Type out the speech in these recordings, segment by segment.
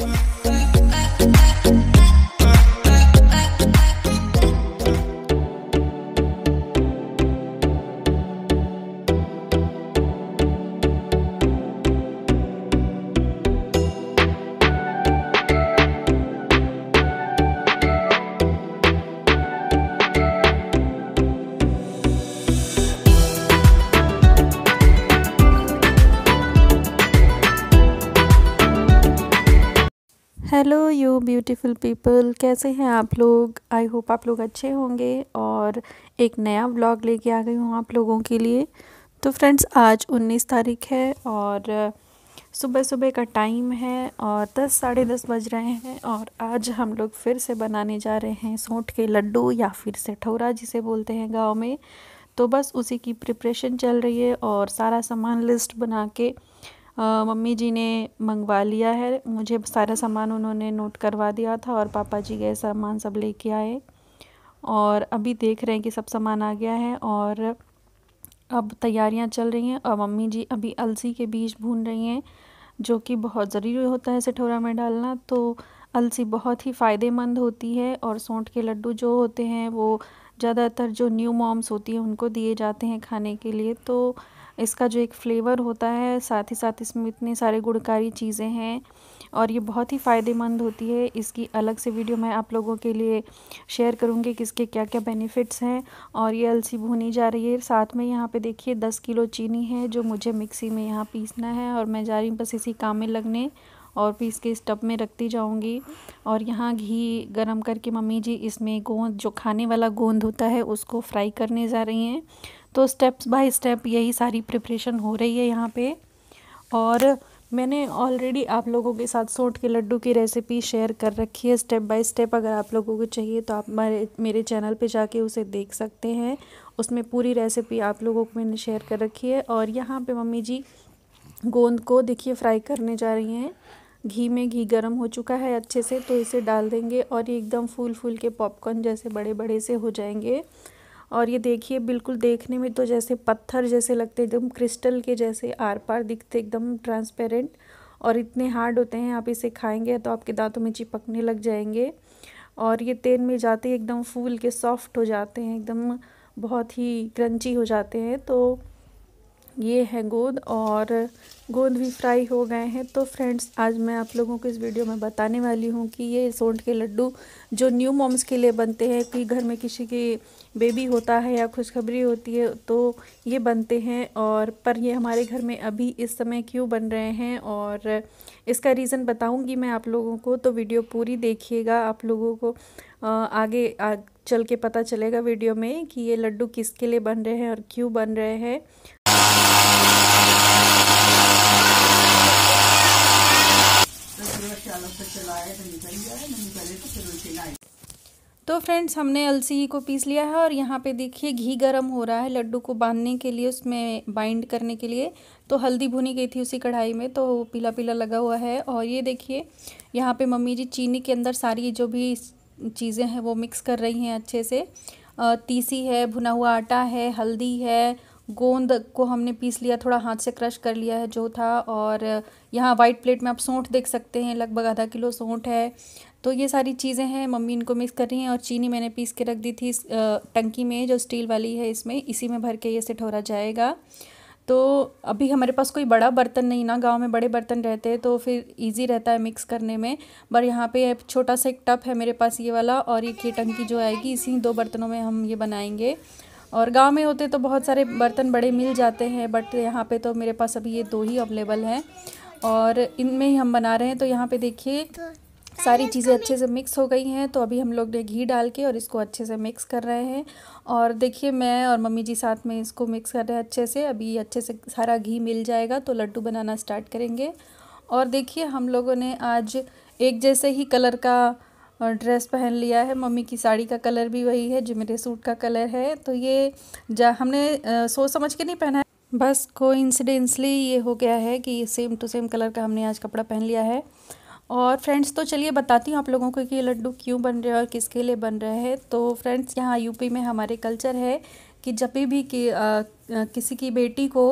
Bye. You beautiful people कैसे हैं आप लोग आई होप आप लोग अच्छे होंगे और एक नया व्लॉग लेके आ गई हूँ आप लोगों के लिए तो फ्रेंड्स आज 19 तारीख है और uh, सुबह सुबह का टाइम है और दस साढ़े दस बज रहे हैं और आज हम लोग फिर से बनाने जा रहे हैं सोंठ के लड्डू या फिर से ठौरा जिसे बोलते हैं गाँव में तो बस उसी की प्रिपरेशन चल रही है और सारा सामान लिस्ट बना के मम्मी जी ने मंगवा लिया है मुझे सारा सामान उन्होंने नोट करवा दिया था और पापा जी गए सामान सब लेके आए और अभी देख रहे हैं कि सब सामान आ गया है और अब तैयारियां चल रही हैं और मम्मी जी अभी अलसी के बीज भून रही हैं जो कि बहुत ज़रूरी होता है सठोरा में डालना तो अलसी बहुत ही फ़ायदेमंद होती है और सौंठ के लड्डू जो होते हैं वो ज़्यादातर जो न्यू मॉम्स होती हैं उनको दिए जाते हैं खाने के लिए तो इसका जो एक फ्लेवर होता है साथ ही साथ इसमें इतने सारे गुड़कारी चीज़ें हैं और ये बहुत ही फ़ायदेमंद होती है इसकी अलग से वीडियो मैं आप लोगों के लिए शेयर करूँगी कि इसके क्या क्या बेनिफिट्स हैं और ये अलसी भुनी जा रही है साथ में यहाँ पे देखिए दस किलो चीनी है जो मुझे मिक्सी में यहाँ पीसना है और मैं जा रही हूँ बस इसी काम में लगने और पीस इसके स्टप में रखती जाऊँगी और यहाँ घी गरम करके मम्मी जी इसमें गोंद जो खाने वाला गोंद होता है उसको फ्राई करने जा रही हैं तो स्टेप्स बाय स्टेप यही सारी प्रिपरेशन हो रही है यहाँ पे और मैंने ऑलरेडी आप लोगों के साथ सोट के लड्डू की रेसिपी शेयर कर रखी है स्टेप बाय स्टेप अगर आप लोगों को चाहिए तो आप मेरे मेरे चैनल पे जाके उसे देख सकते हैं उसमें पूरी रेसिपी आप लोगों को मैंने शेयर कर रखी है और यहाँ पे मम्मी जी गोंद को देखिए फ्राई करने जा रही हैं घी में घी गर्म हो चुका है अच्छे से तो इसे डाल देंगे और ये एकदम फूल फूल के पॉपकॉर्न जैसे बड़े बड़े से हो जाएंगे और ये देखिए बिल्कुल देखने में तो जैसे पत्थर जैसे लगते एकदम क्रिस्टल के जैसे आर पार दिखते एकदम ट्रांसपेरेंट और इतने हार्ड होते हैं आप इसे खाएंगे तो आपके दांतों में चिपकने लग जाएंगे और ये तेल में जाते एकदम फूल के सॉफ्ट हो जाते हैं एकदम बहुत ही क्रंची हो जाते हैं तो ये है गोंद और गोंद भी फ्राई हो गए हैं तो फ्रेंड्स आज मैं आप लोगों को इस वीडियो में बताने वाली हूँ कि ये सोंठ के लड्डू जो न्यू मॉम्स के लिए बनते हैं कि घर में किसी के बेबी होता है या खुशखबरी होती है तो ये बनते हैं और पर ये हमारे घर में अभी इस समय क्यों बन रहे हैं और इसका रीज़न बताऊँगी मैं आप लोगों को तो वीडियो पूरी देखिएगा आप लोगों को आगे आ चल के पता चलेगा वीडियो में कि ये लड्डू किसके लिए बन रहे हैं और क्यों बन रहे हैं तो फ्रेंड्स हमने अलसी को पीस लिया है और यहाँ पे देखिए घी गरम हो रहा है लड्डू को बांधने के लिए उसमें बाइंड करने के लिए तो हल्दी भुनी गई थी उसी कढ़ाई में तो पीला पीला लगा हुआ है और ये देखिए यहाँ पे मम्मी जी चीनी के अंदर सारी जो भी चीज़ें हैं वो मिक्स कर रही हैं अच्छे से तीसी है भुना हुआ आटा है हल्दी है गोंद को हमने पीस लिया थोड़ा हाथ से क्रश कर लिया है जो था और यहाँ वाइट प्लेट में आप सौंठ देख सकते हैं लगभग आधा किलो सौंठ है तो ये सारी चीज़ें हैं मम्मी इनको मिक्स कर रही हैं और चीनी मैंने पीस के रख दी थी इस टंकी में जो स्टील वाली है इसमें इसी में भर के ये सेट जाएगा तो अभी हमारे पास कोई बड़ा बर्तन नहीं ना गांव में बड़े बर्तन रहते हैं तो फिर इजी रहता है मिक्स करने में पर यहाँ पे छोटा सा एक टप है मेरे पास ये वाला और एक ये टंकी जो आएगी इसी दो बर्तनों में हम ये बनाएंगे और गांव में होते तो बहुत सारे बर्तन बड़े मिल जाते हैं बट यहाँ पे तो मेरे पास अभी ये दो ही अवेलेबल हैं और इनमें ही हम बना रहे हैं तो यहाँ पे देखिए सारी चीज़ें अच्छे से मिक्स हो गई हैं तो अभी हम लोग ने घी डाल के और इसको अच्छे से मिक्स कर रहे हैं और देखिए मैं और मम्मी जी साथ में इसको मिक्स कर रहे हैं अच्छे से अभी अच्छे से सारा घी मिल जाएगा तो लड्डू बनाना स्टार्ट करेंगे और देखिए हम लोगों ने आज एक जैसे ही कलर का और ड्रेस पहन लिया है मम्मी की साड़ी का कलर भी वही है जो मेरे सूट का कलर है तो ये जा हमने आ, सोच समझ के नहीं पहना है बस को इंसिडेंसली ये हो गया है कि सेम टू सेम कलर का हमने आज कपड़ा पहन लिया है और फ्रेंड्स तो चलिए बताती हूँ आप लोगों को कि ये लड्डू क्यों बन रहे हैं और किसके लिए बन रहे हैं तो फ्रेंड्स यहाँ यूपी में हमारे कल्चर है कि जब भी कि, आ, किसी की बेटी को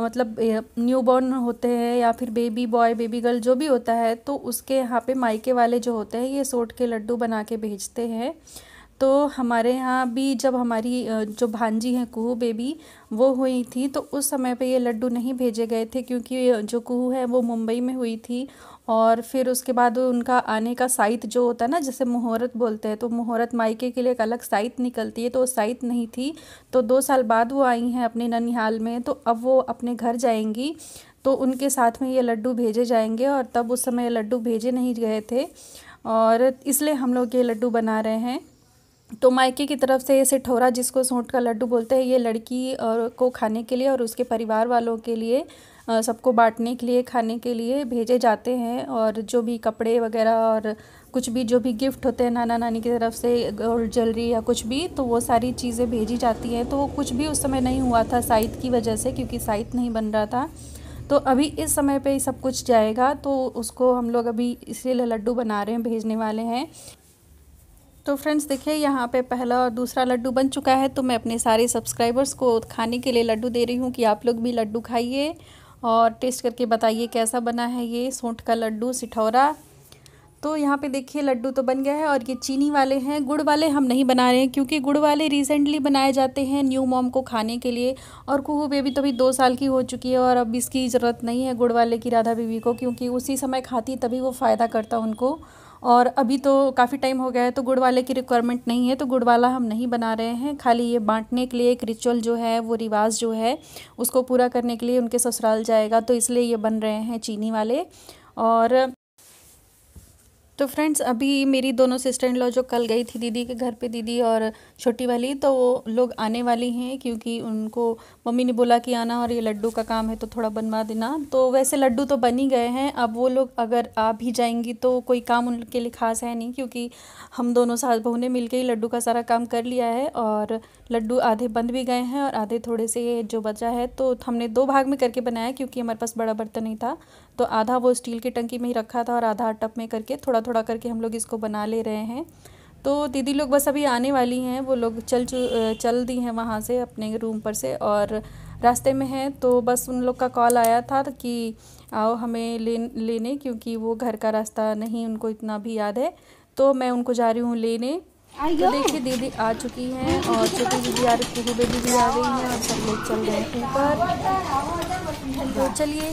मतलब न्यू बॉर्न होते हैं या फिर बेबी बॉय बेबी गर्ल जो भी होता है तो उसके यहाँ पे मायके वाले जो होते हैं ये सोट के लड्डू बना के भेजते हैं तो हमारे यहाँ भी जब हमारी जो भांजी हैं कुहू बेबी वो हुई थी तो उस समय पे ये लड्डू नहीं भेजे गए थे क्योंकि जो कुहू है वो मुंबई में हुई थी और फिर उसके बाद उनका आने का साइट जो होता है ना जैसे मुहूर्त बोलते हैं तो मुहूर्त मायके के लिए एक अलग साइट निकलती है तो वो साइट नहीं थी तो दो साल बाद वो आई हैं अपने ननिहाल में तो अब वो अपने घर जाएंगी तो उनके साथ में ये लड्डू भेजे जाएंगे और तब उस समय लड्डू भेजे नहीं गए थे और इसलिए हम लोग ये लड्डू बना रहे हैं तो मायके की तरफ से ये सिठौरा जिसको सोंठ का लड्डू बोलते हैं ये लड़की और को खाने के लिए और उसके परिवार वालों के लिए सबको बांटने के लिए खाने के लिए भेजे जाते हैं और जो भी कपड़े वगैरह और कुछ भी जो भी गिफ्ट होते हैं नाना नानी की तरफ से गोल्ड ज्वेलरी या कुछ भी तो वो सारी चीज़ें भेजी जाती हैं तो कुछ भी उस समय नहीं हुआ था साइथ की वजह से क्योंकि साइथ नहीं बन रहा था तो अभी इस समय पे सब कुछ जाएगा तो उसको हम लोग अभी इसलिए लड्डू बना रहे हैं भेजने वाले हैं तो फ्रेंड्स देखिए यहाँ पे पहला और दूसरा लड्डू बन चुका है तो मैं अपने सारे सब्सक्राइबर्स को खाने के लिए लड्डू दे रही हूँ कि आप लोग भी लड्डू खाइए और टेस्ट करके बताइए कैसा बना है ये सोंठ का लड्डू सिठौरा तो यहाँ पे देखिए लड्डू तो बन गया है और ये चीनी वाले हैं गुड़ वाले हम नहीं बना रहे हैं क्योंकि गुड़ वाले रिसेंटली बनाए जाते हैं न्यू मॉम को खाने के लिए और कुहू बेबी तो अभी दो साल की हो चुकी है और अब इसकी ज़रूरत नहीं है गुड़ वाले की राधा बीबी को क्योंकि उसी समय खाती तभी वो फ़ायदा करता उनको और अभी तो काफ़ी टाइम हो गया है तो गुड़ वाले की रिक्वायरमेंट नहीं है तो गुड़ वाला हम नहीं बना रहे हैं खाली ये बांटने के लिए एक रिचुअल जो है वो रिवाज जो है उसको पूरा करने के लिए उनके ससुराल जाएगा तो इसलिए ये बन रहे हैं चीनी वाले और तो फ्रेंड्स अभी मेरी दोनों सिस्टर इन लॉ जो कल गई थी दीदी के घर पे दीदी और छोटी वाली तो वो लोग आने वाली हैं क्योंकि उनको मम्मी ने बोला कि आना और ये लड्डू का काम है तो थोड़ा बनवा देना तो वैसे लड्डू तो बन ही गए हैं अब वो लोग अगर आ भी जाएंगी तो कोई काम उनके लिए खास है नहीं क्योंकि हम दोनों सास बहू ने मिल ही लड्डू का सारा काम कर लिया है और लड्डू आधे बंद भी गए हैं और आधे थोड़े से जो बचा है तो हमने दो भाग में करके बनाया क्योंकि हमारे पास बड़ा बर्तन नहीं था तो आधा वो स्टील की टंकी में ही रखा था और आधा टप में करके थोड़ा थोड़ा करके हम लोग इसको बना ले रहे हैं तो दीदी लोग बस अभी आने वाली हैं वो लोग चल चल दी हैं वहाँ से अपने रूम पर से और रास्ते में हैं तो बस उन लोग का कॉल आया था कि आओ हमें ले लेने क्योंकि वो घर का रास्ता नहीं उनको इतना भी याद है तो मैं उनको जा रही हूँ लेने तो देखिए दीदी आ चुकी हैं और छोटी दीदी आ रही बेबी भी आ गई हैं और सब लोग चल रहे हैं ऊपर तो चलिए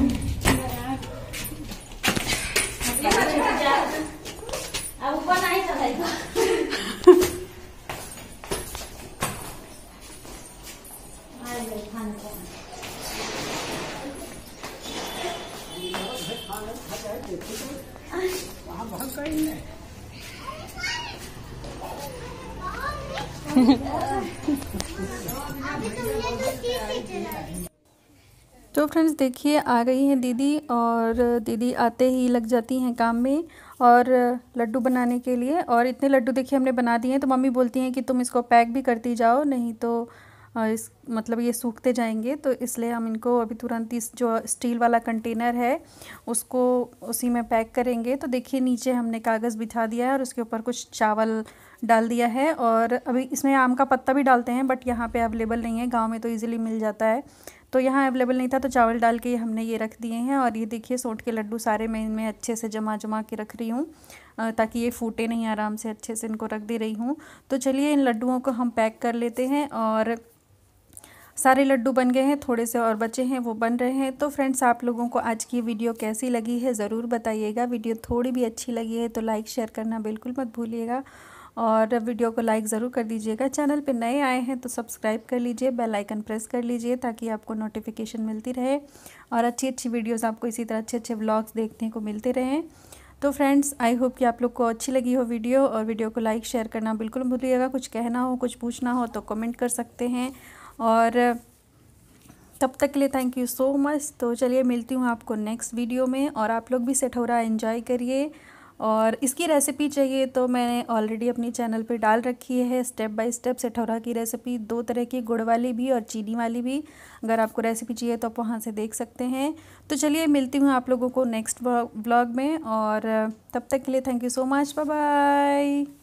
तो फ्रेंड्स देखिए आ गई हैं दीदी और दीदी आते ही लग जाती हैं काम में और लड्डू बनाने के लिए और इतने लड्डू देखिए हमने बना दिए हैं तो मम्मी बोलती हैं कि तुम इसको पैक भी करती जाओ नहीं तो इस मतलब ये सूखते जाएंगे तो इसलिए हम इनको अभी तुरंत इस जो स्टील वाला कंटेनर है उसको उसी में पैक करेंगे तो देखिए नीचे हमने कागज़ बिछा दिया है और उसके ऊपर कुछ चावल डाल दिया है और अभी इसमें आम का पत्ता भी डालते हैं बट यहाँ पे अवेलेबल नहीं है गांव में तो इजीली मिल जाता है तो यहाँ अवेलेबल नहीं था तो चावल डाल के हमने ये रख दिए हैं और ये देखिए सोट के लड्डू सारे मैं इनमें अच्छे से जमा जमा के रख रही हूँ ताकि ये फूटे नहीं आराम से अच्छे से इनको रख दे रही हूँ तो चलिए इन लड्डुओं को हम पैक कर लेते हैं और सारे लड्डू बन गए हैं थोड़े से और बचे हैं वो बन रहे हैं तो फ्रेंड्स आप लोगों को आज की वीडियो कैसी लगी है ज़रूर बताइएगा वीडियो थोड़ी भी अच्छी लगी है तो लाइक शेयर करना बिल्कुल मत भूलिएगा और वीडियो को लाइक ज़रूर कर दीजिएगा चैनल पे नए आए हैं तो सब्सक्राइब कर लीजिए बेल आइकन प्रेस कर लीजिए ताकि आपको नोटिफिकेशन मिलती रहे और अच्छी अच्छी वीडियोस आपको इसी तरह अच्छे अच्छे व्लॉग्स देखने को मिलते रहें तो फ्रेंड्स आई होप कि आप लोग को अच्छी लगी हो वीडियो और वीडियो को लाइक शेयर करना बिल्कुल भूलिएगा कुछ कहना हो कुछ पूछना हो तो कमेंट कर सकते हैं और तब तक के लिए थैंक यू सो मच तो चलिए मिलती हूँ आपको नेक्स्ट वीडियो में और आप लोग भी सेठौरा एंजॉय करिए और इसकी रेसिपी चाहिए तो मैंने ऑलरेडी अपने चैनल पे डाल रखी है स्टेप बाय स्टेप सेठौरा की रेसिपी दो तरह की गुड़ वाली भी और चीनी वाली भी अगर आपको रेसिपी चाहिए तो आप वहाँ से देख सकते हैं तो चलिए मिलती हूँ आप लोगों को नेक्स्ट ब्लॉग में और तब तक के लिए thank you so much bye